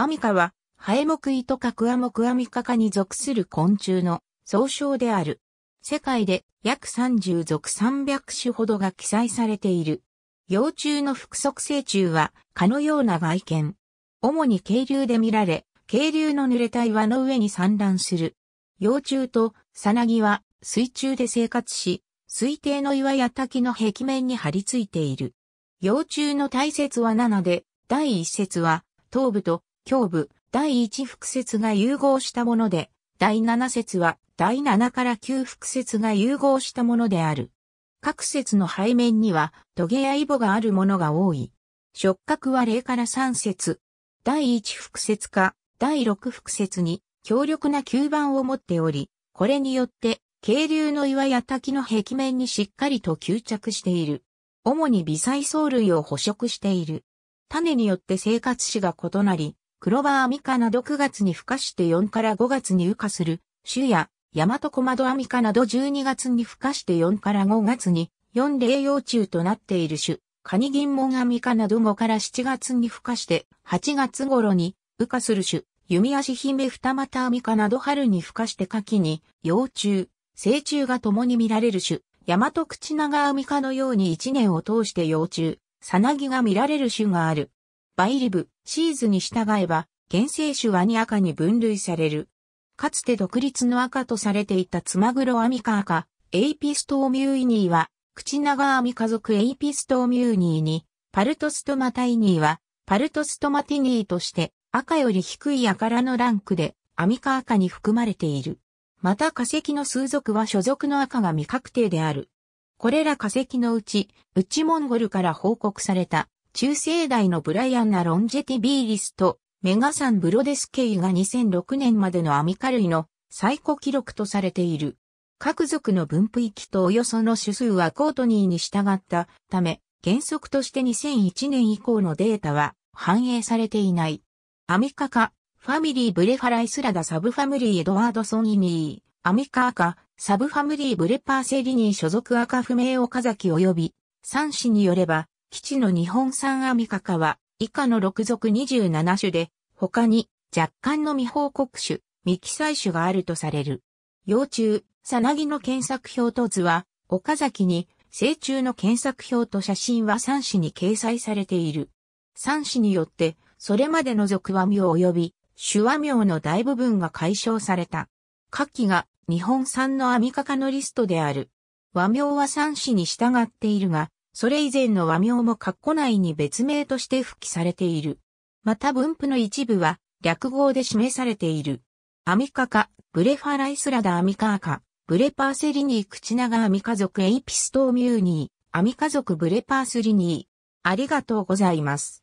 アミカは、ハエモクイトカクアモクアミカ科に属する昆虫の総称である。世界で約30属300種ほどが記載されている。幼虫の複足成虫は、蚊のような外見。主に渓流で見られ、渓流の濡れた岩の上に産卵する。幼虫とサナギは水中で生活し、水底の岩や滝の壁面に張り付いている。幼虫の大節は7で、第1節は頭部と胸部、第一複節が融合したもので、第七節は第七から九複節が融合したものである。各節の背面には、トゲやイボがあるものが多い。触覚は0から3節。第一複節か、第六複節に、強力な吸盤を持っており、これによって、渓流の岩や滝の壁面にしっかりと吸着している。主に微細藻類を捕食している。種によって生活史が異なり、黒葉アミカなど9月に孵化して4から5月に羽化する、種や、ヤマトコマドアミカなど12月に孵化して4から5月に、4例幼虫となっている種、カニギンモンアミカなど5から7月に孵化して、8月頃に、羽化する種、弓足姫二股アミカなど春に孵化して夏季に、幼虫、成虫が共に見られる種、ヤマトクチナガアミカのように一年を通して幼虫、サナギが見られる種がある。バイリブ、シーズに従えば、原生種ワニ赤に分類される。かつて独立の赤とされていたツマグロアミカ赤、エイピストーミューイニーは、口長アミ家族エイピストーミューニーに、パルトストマタイニーは、パルトストマティニーとして、赤より低い赤らのランクで、アミカ赤に含まれている。また化石の数族は所属の赤が未確定である。これら化石のうち、内モンゴルから報告された中世代のブライアン・ナ・ロンジェティビーリスとメガサン・ブロデスケイが2006年までのアミカ類の最古記録とされている。各族の分布域とおよその種数はコートニーに従ったため、原則として2001年以降のデータは反映されていない。アミカか、ファミリーブレファライスラダサブファミリーエドワードソンイニー、アミカか、サブファミリーブレパーセリニー所属赤不明岡崎及び、三氏によれば、基地の日本産アミカカは、以下の6属27種で、他に若干の未報告種、未記載種があるとされる。幼虫、さなぎの検索表と図は、岡崎に、成虫の検索表と写真は3種に掲載されている。3種によって、それまでの属和名及び、手和名の大部分が解消された。下記が日本産のアミカカのリストである。和名は3種に従っているが、それ以前の和名も括弧内に別名として付記されている。また分布の一部は略語で示されている。アミカカ、ブレファライスラダアミカーカ、ブレパーセリニー口長アミカ族エイピストーミューニー、アミカ族ブレパースリニー。ありがとうございます。